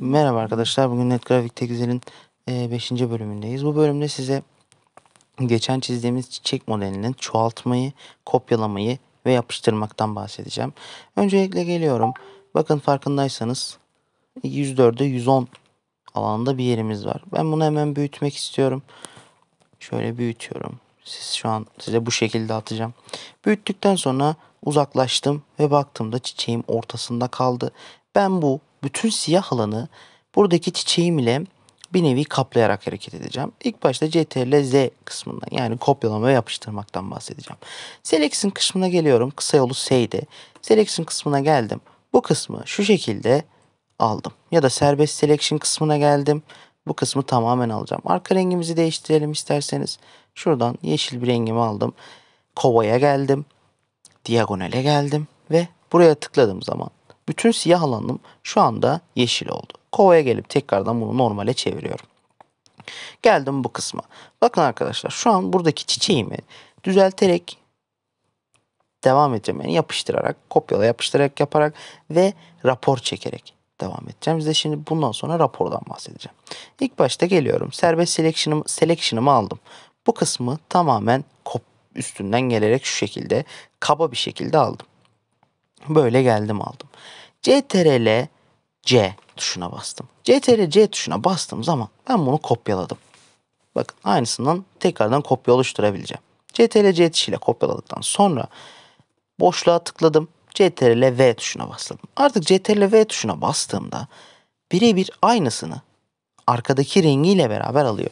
Merhaba arkadaşlar. Bugün NetGrafik Teküzel'in 5. E, bölümündeyiz. Bu bölümde size geçen çizdiğimiz çiçek modelinin çoğaltmayı, kopyalamayı ve yapıştırmaktan bahsedeceğim. Öncelikle geliyorum. Bakın farkındaysanız 104'e 110 alanında bir yerimiz var. Ben bunu hemen büyütmek istiyorum. Şöyle büyütüyorum. Siz şu an size bu şekilde atacağım. Büyüttükten sonra uzaklaştım ve baktığımda çiçeğim ortasında kaldı. Ben bu bütün siyah alanı buradaki çiçeğim ile bir nevi kaplayarak hareket edeceğim. İlk başta CTRL Z kısmından yani kopyalama ve yapıştırmaktan bahsedeceğim. Selection kısmına geliyorum. Kısa yolu S'ydi. Selection kısmına geldim. Bu kısmı şu şekilde aldım. Ya da serbest selection kısmına geldim. Bu kısmı tamamen alacağım. Arka rengimizi değiştirelim isterseniz. Şuradan yeşil bir rengimi aldım. Kovaya geldim. Diagonale geldim ve buraya tıkladığım zaman bütün siyah alanım şu anda yeşil oldu. Kovaya gelip tekrardan bunu normale çeviriyorum. Geldim bu kısma. Bakın arkadaşlar şu an buradaki çiçeğimi düzelterek devam edeceğim. Yani yapıştırarak, kopyala yapıştırarak yaparak ve rapor çekerek devam edeceğim. Size şimdi bundan sonra rapordan bahsedeceğim. İlk başta geliyorum. Serbest selection'ımı selection'ımı aldım. Bu kısmı tamamen kop üstünden gelerek şu şekilde kaba bir şekilde aldım. Böyle geldim aldım. CTRL C tuşuna bastım. CTRL C tuşuna bastığım zaman ben bunu kopyaladım. Bakın aynısından tekrardan kopya oluşturabileceğim. CTRL C tuşuyla kopyaladıktan sonra boşluğa tıkladım. CTRL V tuşuna bastım. Artık CTRL V tuşuna bastığımda birebir aynısını arkadaki rengiyle beraber alıyor.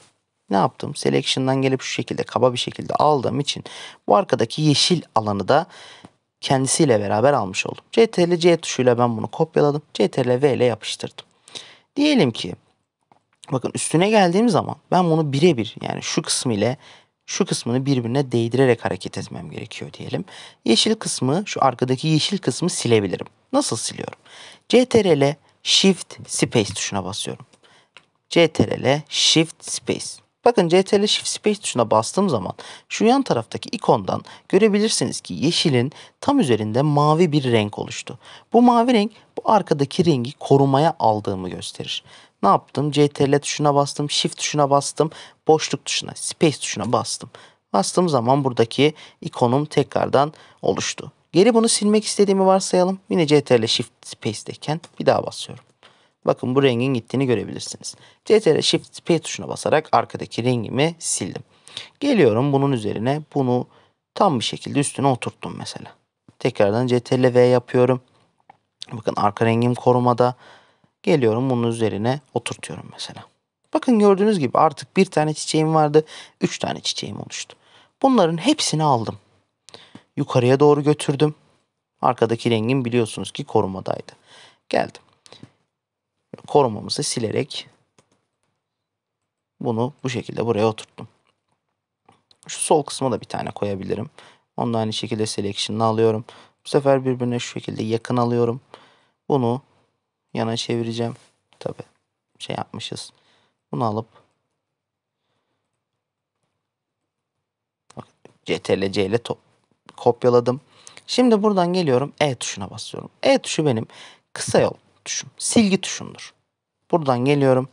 Ne yaptım? Selection'dan gelip şu şekilde kaba bir şekilde aldığım için bu arkadaki yeşil alanı da kendisiyle beraber almış oldum. CTRL C tuşuyla ben bunu kopyaladım. CTRL V ile yapıştırdım. Diyelim ki bakın üstüne geldiğim zaman ben bunu birebir yani şu kısmı ile şu kısmını birbirine değdirerek hareket etmem gerekiyor diyelim. Yeşil kısmı şu arkadaki yeşil kısmı silebilirim. Nasıl siliyorum? CTRL Shift Space tuşuna basıyorum. CTRL Shift Space. Bakın CTRL Shift Space tuşuna bastığım zaman şu yan taraftaki ikondan görebilirsiniz ki yeşilin tam üzerinde mavi bir renk oluştu. Bu mavi renk bu arkadaki rengi korumaya aldığımı gösterir. Ne yaptım? CTRL tuşuna bastım, Shift tuşuna bastım, boşluk tuşuna, Space tuşuna bastım. Bastığım zaman buradaki ikonum tekrardan oluştu. Geri bunu silmek istediğimi varsayalım. Yine CTRL Shift Space'deyken bir daha basıyorum. Bakın bu rengin gittiğini görebilirsiniz. CTRL Shift P tuşuna basarak arkadaki rengimi sildim. Geliyorum bunun üzerine bunu tam bir şekilde üstüne oturttum mesela. Tekrardan CTRL V yapıyorum. Bakın arka rengim korumada. Geliyorum bunun üzerine oturtuyorum mesela. Bakın gördüğünüz gibi artık bir tane çiçeğim vardı. Üç tane çiçeğim oluştu. Bunların hepsini aldım. Yukarıya doğru götürdüm. Arkadaki rengim biliyorsunuz ki korumadaydı. Geldim korumamızı silerek bunu bu şekilde buraya oturttum. Şu sol kısma da bir tane koyabilirim. Onu da aynı şekilde selection'ını alıyorum. Bu sefer birbirine şu şekilde yakın alıyorum. Bunu yana çevireceğim. Tabi şey yapmışız. Bunu alıp CTRL C ile kopyaladım. Şimdi buradan geliyorum E tuşuna basıyorum. E tuşu benim kısa yol tuşum. Silgi tuşumdur. Buradan geliyorum.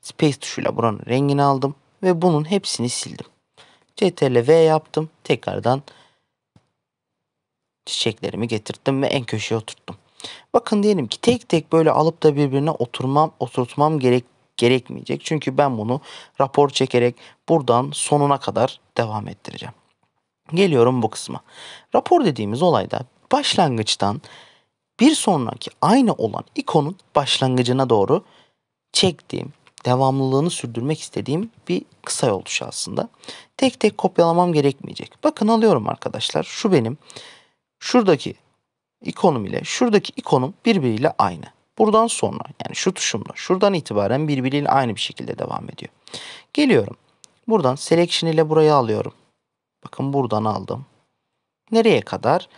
Space tuşuyla buranın rengini aldım. Ve bunun hepsini sildim. Ctrl V yaptım. Tekrardan çiçeklerimi getirdim ve en köşeye oturttum. Bakın diyelim ki tek tek böyle alıp da birbirine oturmam, oturtmam gerek gerekmeyecek. Çünkü ben bunu rapor çekerek buradan sonuna kadar devam ettireceğim. Geliyorum bu kısma. Rapor dediğimiz olayda başlangıçtan bir sonraki aynı olan ikonun başlangıcına doğru çektiğim, devamlılığını sürdürmek istediğim bir kısa yol aslında. Tek tek kopyalamam gerekmeyecek. Bakın alıyorum arkadaşlar. Şu benim. Şuradaki ikonum ile şuradaki ikonum birbiriyle aynı. Buradan sonra yani şu tuşumla şuradan itibaren birbiriyle aynı bir şekilde devam ediyor. Geliyorum. Buradan selection ile burayı alıyorum. Bakın buradan aldım. Nereye kadar?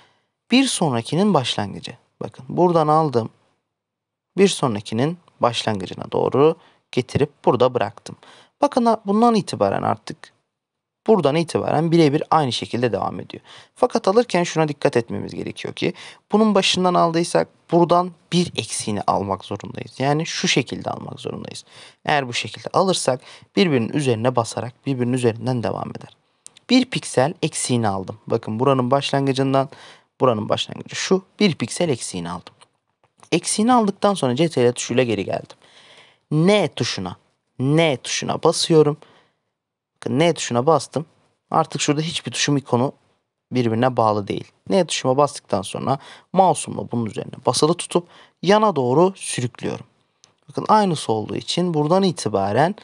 Bir sonrakinin başlangıcı. Bakın buradan aldım. Bir sonrakinin başlangıcına doğru getirip burada bıraktım. Bakın bundan itibaren artık buradan itibaren birebir aynı şekilde devam ediyor. Fakat alırken şuna dikkat etmemiz gerekiyor ki bunun başından aldıysak buradan bir eksiğini almak zorundayız. Yani şu şekilde almak zorundayız. Eğer bu şekilde alırsak birbirinin üzerine basarak birbirinin üzerinden devam eder. Bir piksel eksiğini aldım. Bakın buranın başlangıcından buranın başlangıcı şu. Bir piksel eksiğini aldım. Eksiğini aldıktan sonra CTRL tuşuyla geri geldim. N tuşuna, N tuşuna basıyorum. Bakın N tuşuna bastım. Artık şurada hiçbir tuşum ikonu birbirine bağlı değil. N tuşuma bastıktan sonra mouse'umla bunun üzerine basılı tutup yana doğru sürüklüyorum. Bakın aynısı olduğu için buradan itibaren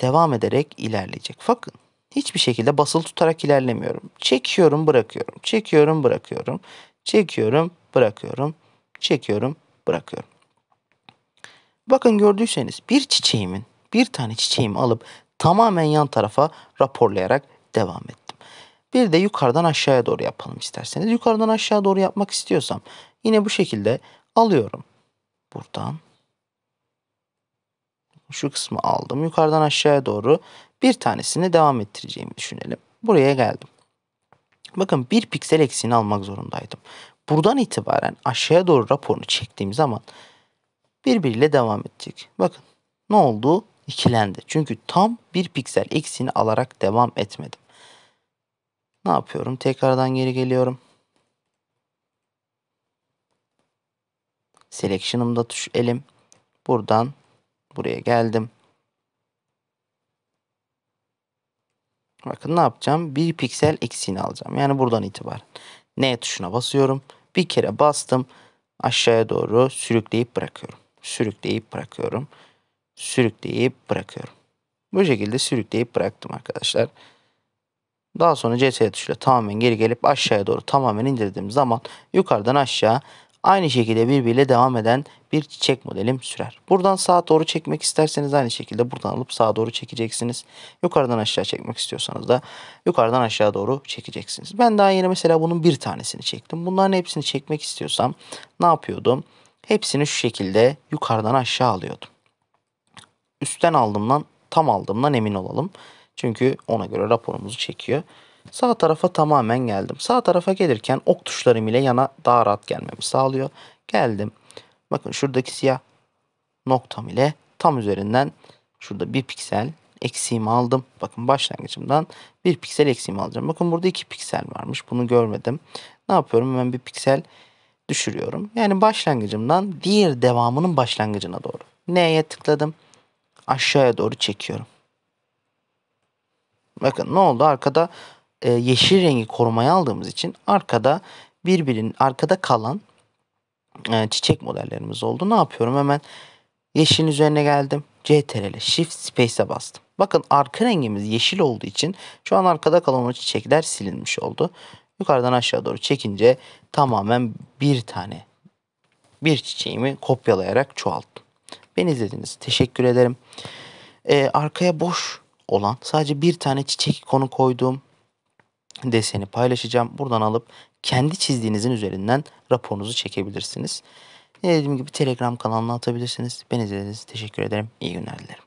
devam ederek ilerleyecek. Bakın hiçbir şekilde basılı tutarak ilerlemiyorum. Çekiyorum, bırakıyorum. Çekiyorum, bırakıyorum. Çekiyorum, bırakıyorum. Çekiyorum, bırakıyorum. Bakın gördüyseniz bir çiçeğimin, bir tane çiçeğimi alıp tamamen yan tarafa raporlayarak devam ettim. Bir de yukarıdan aşağıya doğru yapalım isterseniz. Yukarıdan aşağı doğru yapmak istiyorsam yine bu şekilde alıyorum. Buradan şu kısmı aldım. Yukarıdan aşağıya doğru bir tanesini devam ettireceğimi düşünelim. Buraya geldim. Bakın bir piksel eksiğini almak zorundaydım. Buradan itibaren aşağıya doğru raporunu çektiğim zaman birbiriyle devam edecek. Bakın ne oldu? İkilendi. Çünkü tam bir piksel eksiğini alarak devam etmedim. Ne yapıyorum? Tekrardan geri geliyorum. Selection'ımda tuş elim. Buradan buraya geldim. Bakın ne yapacağım? Bir piksel eksiğini alacağım. Yani buradan itibaren. N tuşuna basıyorum. Bir kere bastım. Aşağıya doğru sürükleyip bırakıyorum. Sürükleyip bırakıyorum. Sürükleyip bırakıyorum. Bu şekilde sürükleyip bıraktım arkadaşlar. Daha sonra CTRL tuşuyla tamamen geri gelip aşağıya doğru tamamen indirdiğim zaman yukarıdan aşağı Aynı şekilde birbiriyle devam eden bir çiçek modelim sürer. Buradan sağa doğru çekmek isterseniz aynı şekilde buradan alıp sağa doğru çekeceksiniz. Yukarıdan aşağı çekmek istiyorsanız da yukarıdan aşağı doğru çekeceksiniz. Ben daha yeni mesela bunun bir tanesini çektim. Bunların hepsini çekmek istiyorsam ne yapıyordum? Hepsini şu şekilde yukarıdan aşağı alıyordum. Üstten aldığımdan tam aldığımdan emin olalım. Çünkü ona göre raporumuzu çekiyor. Sağ tarafa tamamen geldim. Sağ tarafa gelirken ok tuşlarım ile yana daha rahat gelmemi sağlıyor. Geldim. Bakın şuradaki siyah noktam ile tam üzerinden şurada bir piksel eksiğimi aldım. Bakın başlangıcımdan bir piksel eksiğimi alacağım. Bakın burada iki piksel varmış. Bunu görmedim. Ne yapıyorum? Hemen bir piksel düşürüyorum. Yani başlangıcımdan diğer devamının başlangıcına doğru. N'ye tıkladım. Aşağıya doğru çekiyorum. Bakın ne oldu? Arkada e, yeşil rengi korumaya aldığımız için arkada birbirinin arkada kalan e, çiçek modellerimiz oldu. Ne yapıyorum? Hemen yeşilin üzerine geldim. CTRL Shift Space'e bastım. Bakın arka rengimiz yeşil olduğu için şu an arkada kalan o çiçekler silinmiş oldu. Yukarıdan aşağı doğru çekince tamamen bir tane bir çiçeğimi kopyalayarak çoğalttım. Beni izlediğiniz için teşekkür ederim. Ee, arkaya boş olan sadece bir tane çiçek ikonu koyduğum deseni paylaşacağım. Buradan alıp kendi çizdiğinizin üzerinden raporunuzu çekebilirsiniz. ne Dediğim gibi Telegram kanalına atabilirsiniz. Beni izlediğiniz için teşekkür ederim. İyi günler dilerim.